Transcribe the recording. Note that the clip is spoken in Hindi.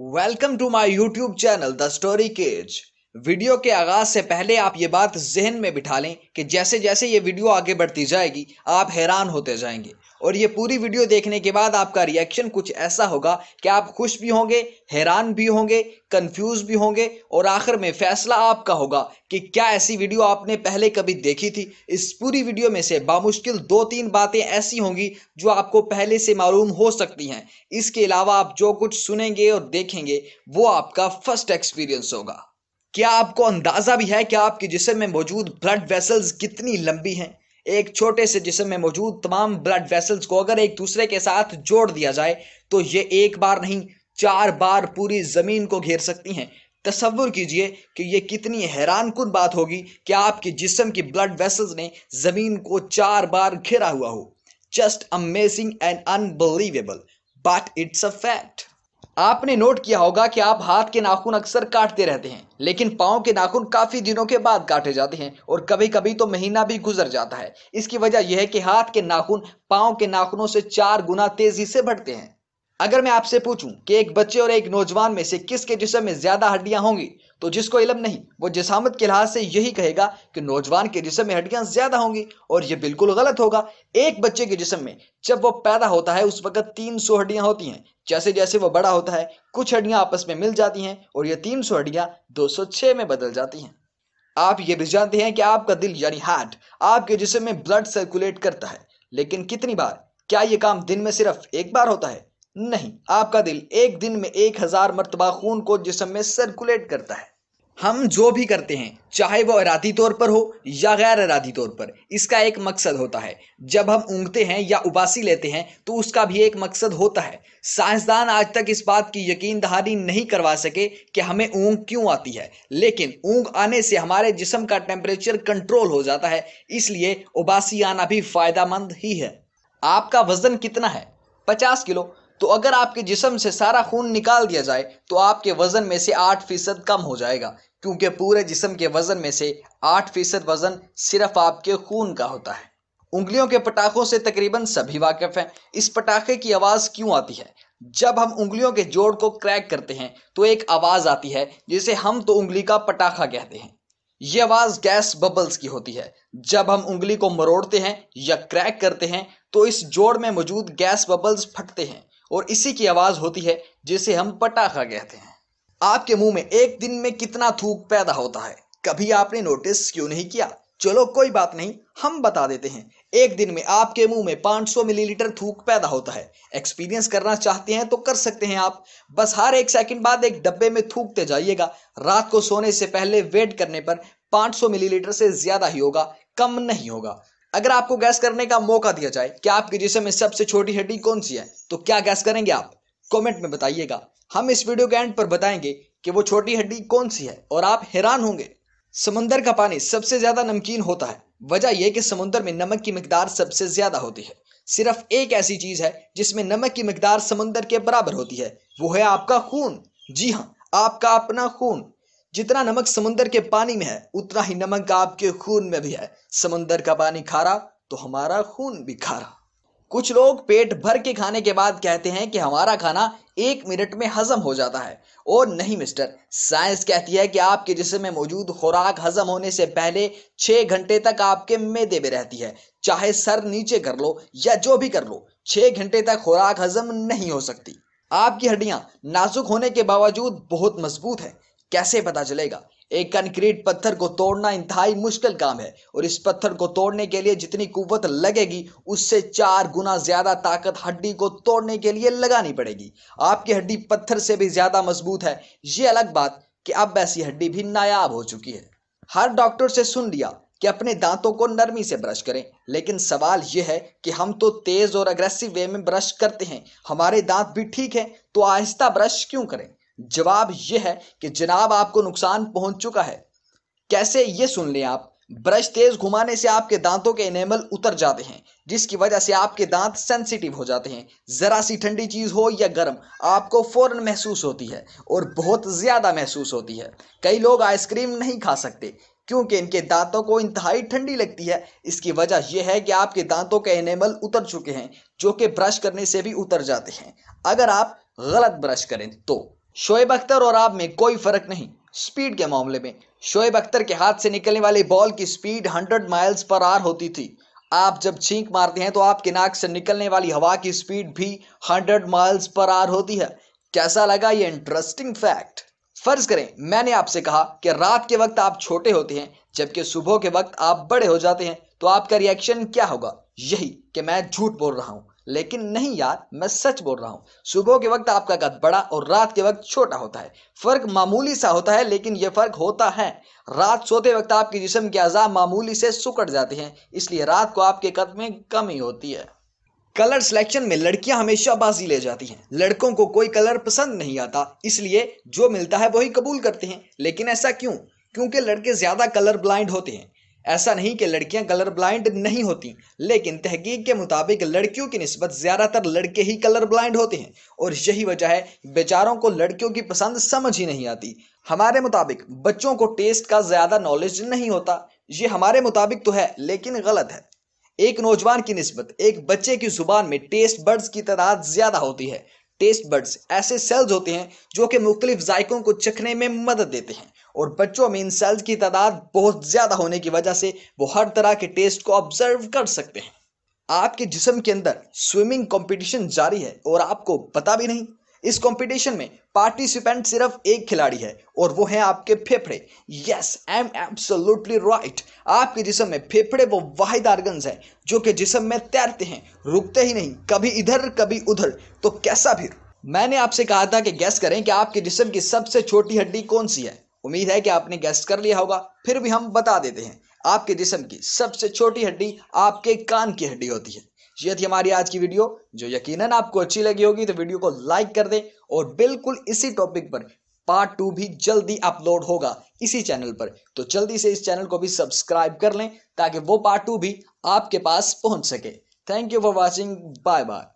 welcome to my YouTube channel the story cage video के आगाज से पहले आप ये बात जहन में बिठा लें कि जैसे जैसे ये वीडियो आगे बढ़ती जाएगी आप हैरान होते जाएंगे और ये पूरी वीडियो देखने के बाद आपका रिएक्शन कुछ ऐसा होगा कि आप खुश भी होंगे हैरान भी होंगे कंफ्यूज भी होंगे और आखिर में फैसला आपका होगा कि क्या ऐसी वीडियो आपने पहले कभी देखी थी इस पूरी वीडियो में से बामुश्किल दो तीन बातें ऐसी होंगी जो आपको पहले से मालूम हो सकती हैं इसके अलावा आप जो कुछ सुनेंगे और देखेंगे वो आपका फर्स्ट एक्सपीरियंस होगा क्या आपको अंदाज़ा भी है कि आपके जिसम में मौजूद ब्लड वेसल्स कितनी लंबी हैं एक छोटे से जिसम में मौजूद तमाम ब्लड वेसल्स को अगर एक दूसरे के साथ जोड़ दिया जाए तो ये एक बार नहीं चार बार पूरी ज़मीन को घेर सकती हैं तस्वुर कीजिए कि यह कितनी हैरान कन बात होगी कि आपके जिसम की ब्लड वेसल्स ने ज़मीन को चार बार घेरा हुआ हो just amazing and unbelievable but it's a fact आपने नोट किया होगा कि आप हाथ के नाखून अक्सर काटते रहते हैं लेकिन पाँव के नाखून काफ़ी दिनों के बाद काटे जाते हैं और कभी कभी तो महीना भी गुजर जाता है इसकी वजह यह है कि हाथ के नाखून पाँव के नाखूनों से चार गुना तेजी से बढ़ते हैं अगर मैं आपसे पूछूं कि एक बच्चे और एक नौजवान में से किसके जिसम में ज्यादा हड्डियां होंगी तो जिसको इलम नहीं वो जिसामत के लिहाज से यही कहेगा कि नौजवान के जिसम में हड्डियां ज्यादा होंगी और ये बिल्कुल गलत होगा एक बच्चे के जिसम में जब वो पैदा होता है उस वक्त तीन सौ हड्डियां होती हैं जैसे जैसे वो बड़ा होता है कुछ हड्डियां आपस में मिल जाती हैं और ये तीन सौ हड्डियां दो सौ छह में बदल जाती हैं आप ये भी जानते हैं कि आपका दिल यानी हार्ट आपके जिसम में ब्लड सर्कुलेट करता है लेकिन कितनी बार क्या ये काम दिन में सिर्फ एक बार होता है नहीं आपका दिल एक दिन में एक हजार मरतबा खून को जिसम में सर्कुलेट करता है हम जो भी करते हैं चाहे वो इरादी तौर पर हो या गैर इरादी तौर पर इसका एक मकसद होता है जब हम ऊँगते हैं या उबासी लेते हैं तो उसका भी एक मकसद होता है साइंसदान आज तक इस बात की यकीन दहानी नहीं करवा सके कि हमें ऊँग क्यों आती है लेकिन ऊँग आने से हमारे जिसम का टेम्परेचर कंट्रोल हो जाता है इसलिए उबासी आना भी फ़ायदामंद ही है आपका वज़न कितना है पचास किलो तो अगर आपके जिसम से सारा खून निकाल दिया जाए तो आपके वज़न में से आठ फीसद कम हो जाएगा क्योंकि पूरे जिसम के वज़न में से आठ फीसद वज़न सिर्फ आपके खून का होता है उंगलियों के पटाखों से तकरीबन सभी वाकिफ़ हैं इस पटाखे की आवाज़ क्यों आती है जब हम उंगलियों के जोड़ को क्रैक करते हैं तो एक आवाज़ आती है जिसे हम तो उंगली का पटाखा कहते हैं यह आवाज़ गैस बबल्स की होती है जब हम उंगली को मरोड़ते हैं या क्रैक करते हैं तो इस जोड़ में मौजूद गैस बबल्स फटते हैं और इसी की आवाज़ होती है जिसे हम पटाखा कहते हैं आपके मुंह में एक दिन में कितना थूक पैदा होता है कभी आपने नोटिस क्यों नहीं किया चलो कोई बात नहीं हम बता देते हैं एक दिन में आपके मुंह में 500 मिलीलीटर थूक पैदा होता है एक्सपीरियंस करना चाहते हैं तो कर सकते हैं आप बस हर एक सेकंड बाद एक डब्बे में थूकते जाइएगा रात को सोने से पहले वेट करने पर 500 मिलीलीटर से ज्यादा ही होगा कम नहीं होगा अगर आपको गैस करने का मौका दिया जाए कि आपके जिसमें सबसे छोटी हड्डी कौन सी है तो क्या गैस करेंगे आप कमेंट में बताइएगा हम इस वीडियो के एंड पर बताएंगे कि वो छोटी हड्डी कौन सी है और आप हैरान होंगे समुंदर का पानी सबसे ज्यादा नमकीन होता है वजह यह कि समुंदर में नमक की मकदार सबसे ज्यादा होती है सिर्फ एक ऐसी चीज है जिसमें नमक की मकदार समुंदर के बराबर होती है वो है आपका खून जी हाँ आपका अपना खून जितना नमक समुंदर के पानी में है उतना ही नमक आपके खून में भी है समुंदर का पानी खारा तो हमारा खून भी खारा कुछ लोग पेट भर के खाने के बाद कहते हैं कि हमारा खाना एक मिनट में हजम हो जाता है और नहीं मिस्टर साइंस कहती है कि आपके जिसम में मौजूद खुराक हजम होने से पहले छह घंटे तक आपके मैदे में रहती है चाहे सर नीचे कर लो या जो भी कर लो छह घंटे तक खुराक हजम नहीं हो सकती आपकी हड्डियां नाजुक होने के बावजूद बहुत मजबूत है कैसे पता चलेगा एक कंक्रीट पत्थर को तोड़ना इंतहाई मुश्किल काम है और इस पत्थर को तोड़ने के लिए जितनी कुवत लगेगी उससे चार गुना ज़्यादा ताकत हड्डी को तोड़ने के लिए लगानी पड़ेगी आपकी हड्डी पत्थर से भी ज़्यादा मजबूत है ये अलग बात कि अब ऐसी हड्डी भी नायाब हो चुकी है हर डॉक्टर से सुन लिया कि अपने दांतों को नरमी से ब्रश करें लेकिन सवाल यह है कि हम तो तेज़ और अग्रेसिव वे में ब्रश करते हैं हमारे दांत भी ठीक हैं तो आहिस्ता ब्रश क्यों करें जवाब यह है कि जनाब आपको नुकसान पहुंच चुका है कैसे ये सुन लें आप ब्रश तेज घुमाने से आपके दांतों के एनेमल उतर जाते हैं जिसकी वजह से आपके दांत सेंसिटिव हो जाते हैं ज़रा सी ठंडी चीज़ हो या गर्म आपको फ़ौरन महसूस होती है और बहुत ज़्यादा महसूस होती है कई लोग आइसक्रीम नहीं खा सकते क्योंकि इनके दांतों को इंतहाई ठंडी लगती है इसकी वजह यह है कि आपके दांतों के एनेमल उतर चुके हैं जो कि ब्रश करने से भी उतर जाते हैं अगर आप गलत ब्रश करें तो शोएब अख्तर और आप में कोई फ़र्क नहीं स्पीड के मामले में शोएब अख्तर के हाथ से निकलने वाले बॉल की स्पीड 100 माइल्स पर आर होती थी आप जब छींक मारते हैं तो आपके नाक से निकलने वाली हवा की स्पीड भी 100 माइल्स पर आर होती है कैसा लगा ये इंटरेस्टिंग फैक्ट फर्ज करें मैंने आपसे कहा कि रात के वक्त आप छोटे होते हैं जबकि सुबह के वक्त आप बड़े हो जाते हैं तो आपका रिएक्शन क्या होगा यही कि मैं झूठ बोल रहा हूं लेकिन नहीं यार मैं सच बोल रहा हूँ सुबह के वक्त आपका कद बड़ा और रात के वक्त छोटा होता है फर्क मामूली सा होता है लेकिन यह फर्क होता है रात सोते वक्त आपके जिसम के अज़ा मामूली से सुकड़ जाते हैं इसलिए रात को आपके कद में कमी होती है कलर सिलेक्शन में लड़कियां हमेशा बाजी ले जाती हैं लड़कों को कोई कलर पसंद नहीं आता इसलिए जो मिलता है वही कबूल करते हैं लेकिन ऐसा क्यों क्योंकि लड़के ज़्यादा कलर ब्लाइंड होते हैं ऐसा नहीं कि लड़कियां कलर ब्लाइंड नहीं होती लेकिन तहकीक के मुताबिक लड़कियों की नस्बत ज़्यादातर लड़के ही कलर ब्लाइंड होते हैं और यही वजह है बेचारों को लड़कियों की पसंद समझ ही नहीं आती हमारे मुताबिक बच्चों को टेस्ट का ज़्यादा नॉलेज नहीं होता ये हमारे मुताबिक तो है लेकिन गलत है एक नौजवान की नस्बत एक बच्चे की ज़ुबान में टेस्ट बर्ड्स की तादाद ज़्यादा होती है टेस्ट बर्ड्स ऐसे सेल्स होते हैं जो कि मुख्तलिफ जायकों को चखने में मदद देते हैं और बच्चों में इन सेल्स की तादाद बहुत ज़्यादा होने की वजह से वो हर तरह के टेस्ट को ऑब्जर्व कर सकते हैं आपके जिसम के अंदर स्विमिंग कंपटीशन जारी है और आपको पता भी नहीं इस कंपटीशन में पार्टिसिपेंट सिर्फ एक खिलाड़ी है और वो है आपके फेफड़े yes I am absolutely right आपके जिसम में फेफड़े वो वाहिद आर्गन्स हैं जो कि जिसम में तैरते हैं रुकते ही नहीं कभी इधर कभी उधर तो कैसा भी मैंने आपसे कहा था कि गैस करें कि आपके जिसम की सबसे छोटी हड्डी कौन सी है उम्मीद है कि आपने गेस्ट कर लिया होगा फिर भी हम बता देते हैं आपके जिसम की सबसे छोटी हड्डी आपके कान की हड्डी होती है ये थी हमारी आज की वीडियो जो यकीनन आपको अच्छी लगी होगी तो वीडियो को लाइक कर दें और बिल्कुल इसी टॉपिक पर पार्ट टू भी जल्दी अपलोड होगा इसी चैनल पर तो जल्दी से इस चैनल को भी सब्सक्राइब कर लें ताकि वो पार्ट टू भी आपके पास पहुंच सके thank you for watching bye bye